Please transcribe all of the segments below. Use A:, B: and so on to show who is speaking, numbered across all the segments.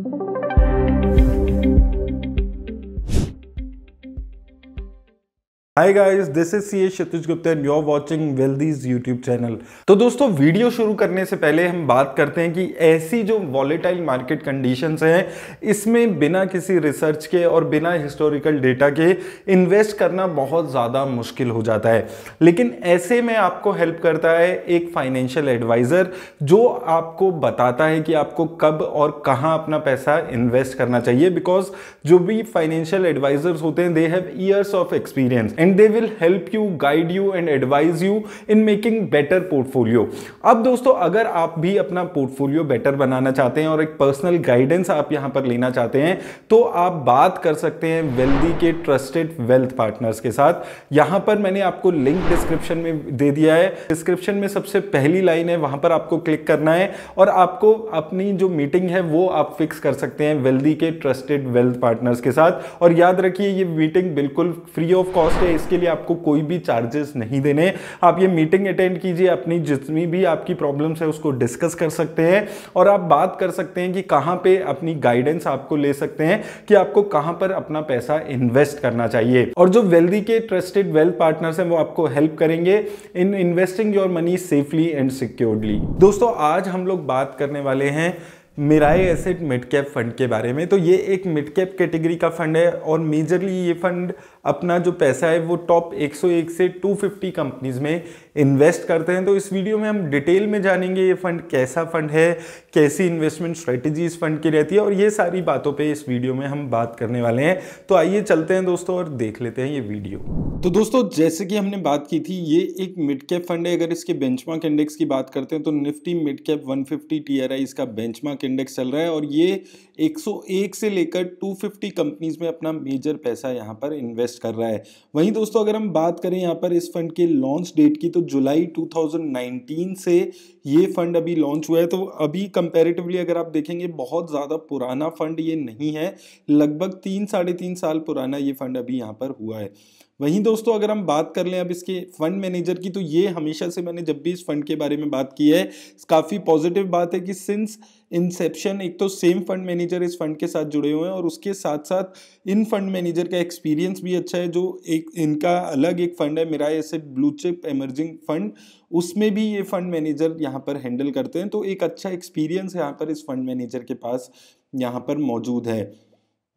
A: Thank you. Hi guys this is C S Kshitij Gupta and you are watching Wealthies YouTube channel तो दोस्तों video शुरू करने से पहले हम बात करते हैं कि ऐसी जो वॉलेटाइल मार्केट कंडीशंस हैं इसमें बिना किसी रिसर्च के और बिना हिस्टोरिकल डेटा के इन्वेस्ट करना बहुत ज़्यादा मुश्किल हो जाता है लेकिन ऐसे में आपको हेल्प करता है एक फाइनेंशियल एडवाइज़र जो आपको बताता है कि आपको कब और कहाँ अपना पैसा इन्वेस्ट करना चाहिए बिकॉज जो भी फाइनेंशियल एडवाइजर्स होते हैं they have years of experience and and they will help you guide you and advise you in making better portfolio अब दोस्तों अगर आप भी अपना पोर्टफोलियो बेटर बनाना चाहते हैं और एक पर्सनल गाइडेंस आप यहां पर लेना चाहते हैं तो आप बात कर सकते हैं वेल्दी के ट्रस्टेड वेल्थ पार्टनर्स के साथ यहां पर मैंने आपको लिंक डिस्क्रिप्शन में दे दिया है डिस्क्रिप्शन में सबसे पहली लाइन है वहां पर आपको क्लिक करना है और आपको अपनी जो मीटिंग है वो आप फिक्स कर सकते हैं वेल्दी के ट्रस्टेड वेल्थ पार्टनर्स के साथ और याद रखिए ये मीटिंग बिल्कुल फ्री ऑफ कॉस्ट है इसके लिए आपको कोई भी चार्जेस नहीं देने आप ये मीटिंग अटेंड कीजिए अपनी जितनी भी आपकी प्रॉब्लम्स है उसको डिस्कस कर सकते हैं और आप बात कर सकते हैं कि कहाँ पे अपनी गाइडेंस आपको ले सकते हैं कि आपको कहाँ पर अपना पैसा इन्वेस्ट करना चाहिए और जो वेल्दी के ट्रस्टेड वेल्थ पार्टनर्स हैं वो आपको हेल्प करेंगे in investing your money safely and securely दोस्तों आज हम लोग बात करने वाले हैं Mirae Asset mid cap fund के बारे में तो ये एक मिड कैप कैटेगरी का फंड है और मेजरली ये फंड अपना जो पैसा है वो टॉप 101 से 250 कंपनीज में इन्वेस्ट करते हैं तो इस वीडियो में हम डिटेल में जानेंगे ये फंड कैसा फंड है कैसी इन्वेस्टमेंट स्ट्रेटेजी इस फंड की रहती है और ये सारी बातों पे इस वीडियो में हम बात करने वाले हैं तो आइए चलते हैं दोस्तों और देख लेते हैं ये वीडियो तो दोस्तों जैसे कि हमने बात की थी ये एक मिड कैप फंड है अगर इसके बेंच इंडेक्स की बात करते हैं तो Nifty mid cap one fifty इसका बेंच इंडेक्स चल रहा है और ये 101 से लेकर 250 कंपनीज में अपना मेजर पैसा यहाँ पर इन्वेस्ट इन्वेस्ट कर रहा है वहीं दोस्तों अगर हम बात करें यहाँ पर इस फंड के लॉन्च डेट की तो जुलाई 2019 से ये फंड अभी लॉन्च हुआ है तो अभी कंपेरेटिवली अगर आप देखेंगे बहुत ज़्यादा पुराना फंड ये नहीं है लगभग तीन साढ़े तीन साल पुराना ये फंड अभी यहाँ पर हुआ है वहीं दोस्तों अगर हम बात कर लें अब इसके फंड मैनेजर की तो ये हमेशा से मैंने जब भी इस फंड के बारे में बात की है काफ़ी पॉजिटिव बात है कि सिंस इंसेप्शन एक तो सेम फंड मैनेजर इस फंड के साथ जुड़े हुए हैं और उसके साथ साथ इन फंड मैनेजर का एक्सपीरियंस भी अच्छा है जो एक इनका अलग एक फंड है मेरा ऐसे ब्लू चिप एमर्जिंग फंड उसमें भी ये फंड मैनेजर यहाँ पर हैंडल करते हैं तो एक अच्छा एक्सपीरियंस यहाँ पर इस फंड मैनेजर के पास यहाँ पर मौजूद है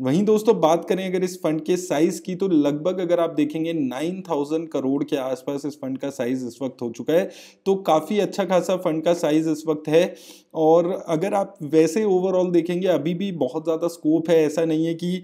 A: वहीं दोस्तों बात करें अगर इस फंड के साइज की तो लगभग अगर आप देखेंगे 9000 करोड़ के आसपास इस फंड का साइज इस वक्त हो चुका है तो काफ़ी अच्छा खासा फंड का साइज इस वक्त है और अगर आप वैसे ओवरऑल देखेंगे अभी भी बहुत ज़्यादा स्कोप है ऐसा नहीं है कि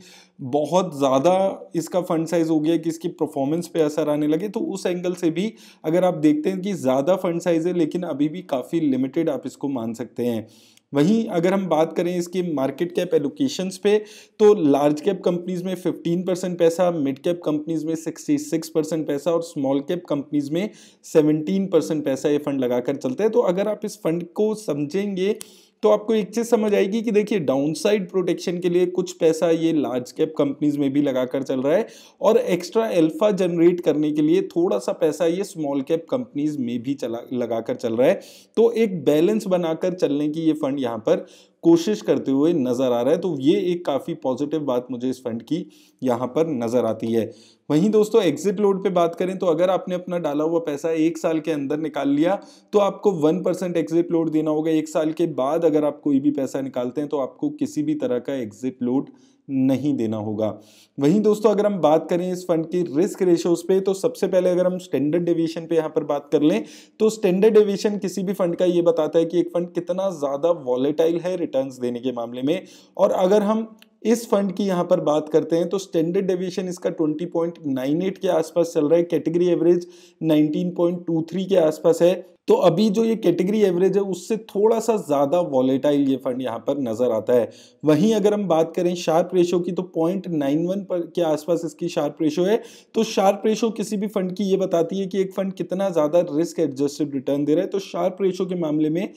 A: बहुत ज़्यादा इसका फंड साइज हो गया कि इसकी परफॉर्मेंस पे असर आने लगे तो उस एंगल से भी अगर आप देखते हैं कि ज़्यादा फंड साइज है लेकिन अभी भी काफ़ी लिमिटेड आप इसको मान सकते हैं वहीं अगर हम बात करें इसके मार्केट कैप एलोकेशंस पे तो लार्ज कैप कंपनीज में 15 परसेंट पैसा मिड कैप कंपनीज में 66 परसेंट पैसा और स्मॉल कैप कंपनीज में 17 परसेंट पैसा ये फंड लगाकर चलता है तो अगर आप इस फंड को समझेंगे तो आपको एक चीज़ समझ आएगी कि देखिए डाउनसाइड प्रोटेक्शन के लिए कुछ पैसा ये लार्ज कैप कंपनीज में भी लगाकर चल रहा है और एक्स्ट्रा एल्फा जनरेट करने के लिए थोड़ा सा पैसा ये स्मॉल कैप कंपनीज में भी चला लगाकर चल रहा है तो एक बैलेंस बनाकर चलने की ये फंड यहाँ पर कोशिश करते हुए नज़र आ रहा है तो ये एक काफ़ी पॉजिटिव बात मुझे इस फंड की यहाँ पर नज़र आती है वहीं दोस्तों एग्जिट लोड पे बात करें तो अगर आपने अपना डाला हुआ पैसा एक साल के अंदर निकाल लिया तो आपको वन परसेंट एग्जिट लोड देना होगा एक साल के बाद अगर आप कोई भी पैसा निकालते हैं तो आपको किसी भी तरह का एग्जिट लोड नहीं देना होगा वहीं दोस्तों अगर हम बात करें इस फंड की रिस्क रेशोज पे तो सबसे पहले अगर हम स्टैंडर्ड डेविएशन पे यहाँ पर बात कर लें तो स्टैंडर्ड डेविएशन किसी भी फंड का ये बताता है कि एक फंड कितना ज़्यादा वॉलेटाइल है रिटर्न्स देने के मामले में और अगर हम इस फंड की यहाँ पर बात करते हैं तो स्टैंडर्ड डेविएशन इसका 20.98 के आसपास चल रहा है कैटेगरी एवरेज 19.23 के आसपास है तो अभी जो ये कैटेगरी एवरेज है उससे थोड़ा सा ज़्यादा वॉलेटाइल ये फंड यहाँ पर नज़र आता है वहीं अगर हम बात करें शार्प रेशो की तो पॉइंट नाइन वन पर के आसपास इसकी शार्प रेशो है तो शार्प रेशो किसी भी फंड की ये बताती है कि एक फंड कितना ज़्यादा रिस्क एडजस्टेड रिटर्न दे रहा है तो शार्प रेशो के मामले में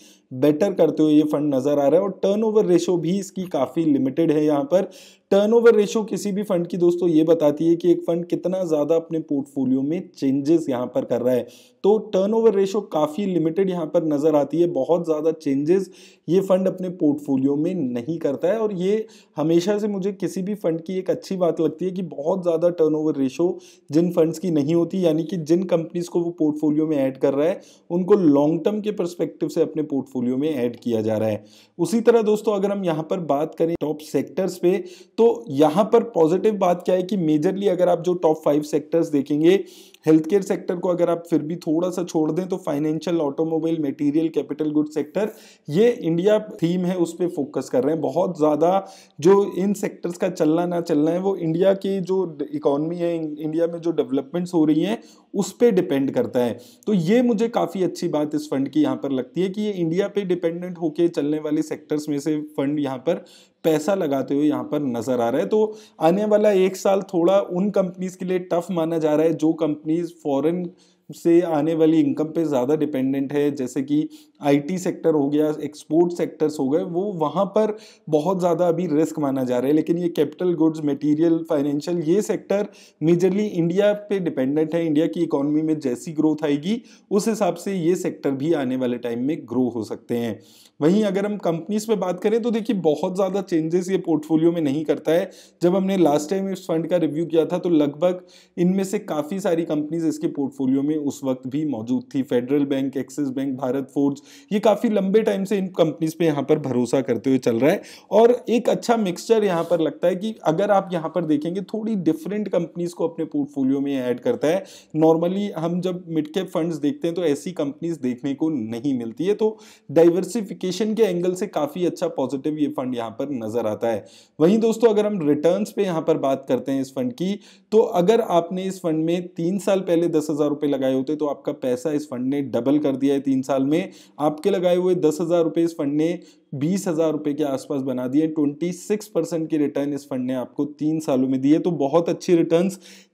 A: बेटर करते हुए ये फंड नज़र आ रहा है और टर्नओवर रेशो भी इसकी काफ़ी लिमिटेड है यहाँ पर टर्नओवर रेशियो किसी भी फंड की दोस्तों ये बताती है कि एक फंड कितना ज़्यादा अपने पोर्टफोलियो में चेंजेस यहाँ पर कर रहा है तो टर्नओवर रेशियो काफ़ी लिमिटेड यहाँ पर नज़र आती है बहुत ज़्यादा चेंजेस ये फंड अपने पोर्टफोलियो में नहीं करता है और ये हमेशा से मुझे किसी भी फंड की एक अच्छी बात लगती है कि बहुत ज़्यादा टर्न ओवर जिन फंड्स की नहीं होती यानी कि जिन कंपनीज़ को वो पोर्टफोलियो में ऐड कर रहा है उनको लॉन्ग टर्म के परस्पेक्टिव से अपने पोर्टफोलियो में ऐड किया जा रहा है उसी तरह दोस्तों अगर हम यहाँ पर बात करें टॉप सेक्टर्स पे तो तो यहां पर पॉजिटिव बात क्या है कि मेजरली अगर आप जो टॉप फाइव सेक्टर्स देखेंगे हेल्थ केयर सेक्टर को अगर आप फिर भी थोड़ा सा छोड़ दें तो financial automobile material capital good sector ये इंडिया थीम है उस पर फोकस कर रहे हैं बहुत ज़्यादा जो इन सेक्टर्स का चलना ना चलना है वो इंडिया की जो इकोनॉमी है इंडिया में जो डेवलपमेंट्स हो रही हैं उस पर डिपेंड करता है तो ये मुझे काफ़ी अच्छी बात इस फंड की यहाँ पर लगती है कि ये इंडिया पे डिपेंडेंट होके चलने वाले सेक्टर्स में से फंड यहाँ पर पैसा लगाते हुए यहाँ पर नज़र आ रहा है तो आने वाला एक साल थोड़ा उन कंपनीज के लिए टफ माना जा रहा है जो कंपनी कंपनीज़ फ़ॉरेन से आने वाली इनकम पे ज़्यादा डिपेंडेंट है जैसे कि आईटी सेक्टर हो गया एक्सपोर्ट सेक्टर्स हो गए वो वहाँ पर बहुत ज़्यादा अभी रिस्क माना जा रहा है लेकिन ये कैपिटल गुड्स मटेरियल फाइनेंशियल ये सेक्टर मेजरली इंडिया पे डिपेंडेंट है इंडिया की इकोनॉमी में जैसी ग्रोथ आएगी उस हिसाब से ये सेक्टर भी आने वाले टाइम में ग्रो हो सकते हैं वहीं अगर हम कंपनीज पे बात करें तो देखिए बहुत ज़्यादा चेंजेस ये पोर्टफोलियो में नहीं करता है जब हमने लास्ट टाइम इस फंड का रिव्यू किया था तो लगभग इनमें से काफ़ी सारी कंपनीज इसके पोर्टफोलियो में उस वक्त भी मौजूद थी Federal Bank Axis Bank Bharat Forge ये काफ़ी लंबे टाइम से इन कंपनीज पे यहाँ पर भरोसा करते हुए चल रहा है और एक अच्छा मिक्सचर यहाँ पर लगता है कि अगर आप यहाँ पर देखेंगे थोड़ी डिफरेंट कंपनीज को अपने पोर्टफोलियो में ऐड करता है नॉर्मली हम जब मिड कैप फंड्स देखते हैं तो ऐसी कंपनीज देखने को नहीं मिलती है तो डाइवर्सिफिकेशन के एंगल से काफ़ी अच्छा पॉजिटिव ये फंड यहाँ पर नज़र आता है वहीं दोस्तों अगर हम रिटर्न्स पे यहाँ पर बात करते हैं इस फंड की तो अगर आपने इस फंड में तीन साल पहले दस हज़ार रुपये लगाए होते तो आपका पैसा इस फंड ने डबल कर दिया है तीन साल में आपके लगाए हुए दस हज़ार रुपये इस फंड ने बीस हज़ार रुपये के आसपास बना दिए ट्वेंटी सिक्स परसेंट की रिटर्न इस फंड ने आपको तीन सालों में दी है तो बहुत अच्छी रिटर्न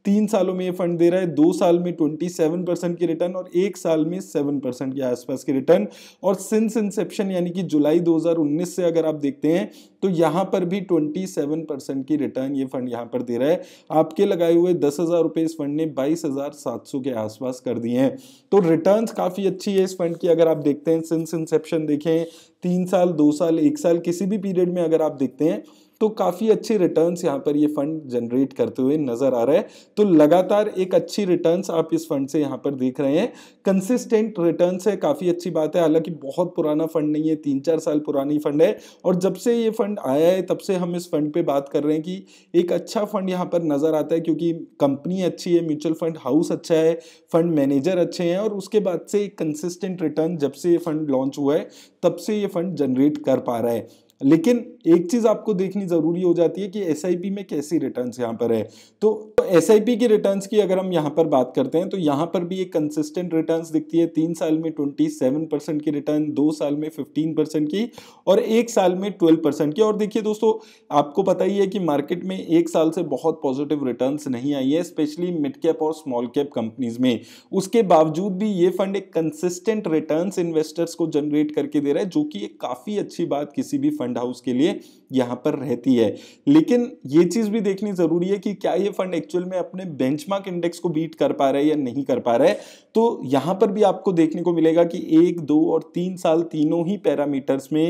A: तीन सालों में ये फंड दे रहा है दो साल में ट्वेंटी सेवन परसेंट की रिटर्न और एक साल में सेवन परसेंट के आसपास की रिटर्न और सिंस इंसेप्शन यानी कि जुलाई 2019 से अगर आप देखते हैं तो यहाँ पर भी ट्वेंटी सेवन परसेंट की रिटर्न ये फंड यहाँ पर दे रहा है आपके लगाए हुए दस हज़ार रुपये इस फंड ने बाईस हज़ार सात सौ के आसपास कर दिए हैं तो रिटर्न काफ़ी अच्छी है इस फंड की अगर आप देखते हैं सिंस इंसेप्शन देखें तीन साल दो साल एक साल किसी भी पीरियड में अगर आप देखते हैं तो काफ़ी अच्छे रिटर्न यहाँ पर ये फंड जनरेट करते हुए नज़र आ रहा है तो लगातार एक अच्छी रिटर्न आप इस फंड से यहाँ पर देख रहे हैं कंसिस्टेंट रिटर्न है काफ़ी अच्छी बात है हालांकि बहुत पुराना फंड नहीं है तीन चार साल पुरानी फंड है और जब से ये फंड आया है तब से हम इस फंड पर बात कर रहे हैं कि एक अच्छा फंड यहाँ पर नज़र आता है क्योंकि कंपनी अच्छी है म्यूचुअल फंड हाउस अच्छा है फंड मैनेजर अच्छे हैं और उसके बाद से एक कंसिस्टेंट रिटर्न जब से ये फंड लॉन्च हुआ है तब से ये फंड जनरेट कर पा रहा है लेकिन एक चीज़ आपको देखनी ज़रूरी हो जाती है कि एस में कैसी रिटर्न यहाँ पर है तो एस पी की रिटर्न की अगर हम यहाँ पर बात करते हैं तो यहाँ पर भी एक कंसिस्टेंट रिटर्न दिखती है तीन साल में ट्वेंटी सेवन परसेंट की रिटर्न दो साल में फिफ्टीन परसेंट की और एक साल में ट्वेल्व परसेंट की और देखिए दोस्तों आपको पता ही है कि मार्केट में एक साल से बहुत पॉजिटिव रिटर्न नहीं आई है स्पेशली मिड कैप और स्मॉल कैप कंपनीज में उसके बावजूद भी ये फंड एक कंसिस्टेंट रिटर्न इन्वेस्टर्स को जनरेट करके दे रहा है जो कि एक काफ़ी अच्छी बात किसी भी फंड हाउस के लिए लिए यहाँ पर रहती है लेकिन ये चीज़ भी देखनी ज़रूरी है कि क्या ये फंड एक्चुअल में अपने बेंचमार्क इंडेक्स को बीट कर पा रहा है या नहीं कर पा रहा है तो यहाँ पर भी आपको देखने को मिलेगा कि एक दो और तीन साल तीनों ही पैरामीटर्स में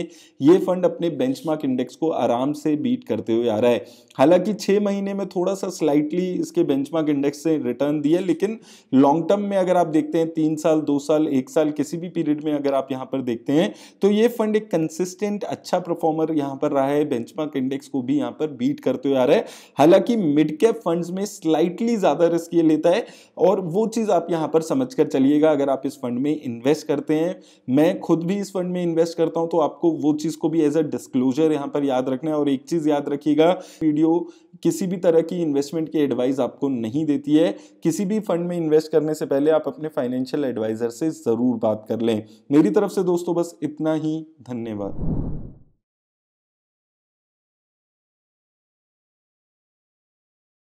A: ये फंड अपने बेंचमार्क इंडेक्स को आराम से बीट करते हुए आ रहा है हालांकि छः महीने में थोड़ा सा स्लाइटली इसके बेंचमार्क इंडेक्स से रिटर्न दिए लेकिन लॉन्ग टर्म में अगर आप देखते हैं तीन साल दो साल एक साल किसी भी पीरियड में अगर आप यहाँ पर देखते हैं तो ये फंड एक कंसिस्टेंट अच्छा परफॉर्मर यहाँ पर रहा है बेंचमार्क इंडेक्स को भी यहां पर बीट करते हुए आ रहा है हालांकि मिड कैप फंड्स में स्लाइटली ज़्यादा रिस्क ये लेता है और वो चीज़ आप यहां पर समझ कर चलिएगा अगर आप इस फंड में इन्वेस्ट करते हैं मैं खुद भी इस फंड में इन्वेस्ट करता हूं तो आपको वो चीज़ को भी एज अ डिस्क्लोजर यहां पर याद रखना है और एक चीज़ याद रखिएगा वीडियो किसी भी तरह की इन्वेस्टमेंट की एडवाइस आपको नहीं देती है किसी भी फंड में इन्वेस्ट करने से पहले आप अपने फाइनेंशियल एडवाइज़र से ज़रूर बात कर लें मेरी तरफ से दोस्तों बस इतना ही धन्यवाद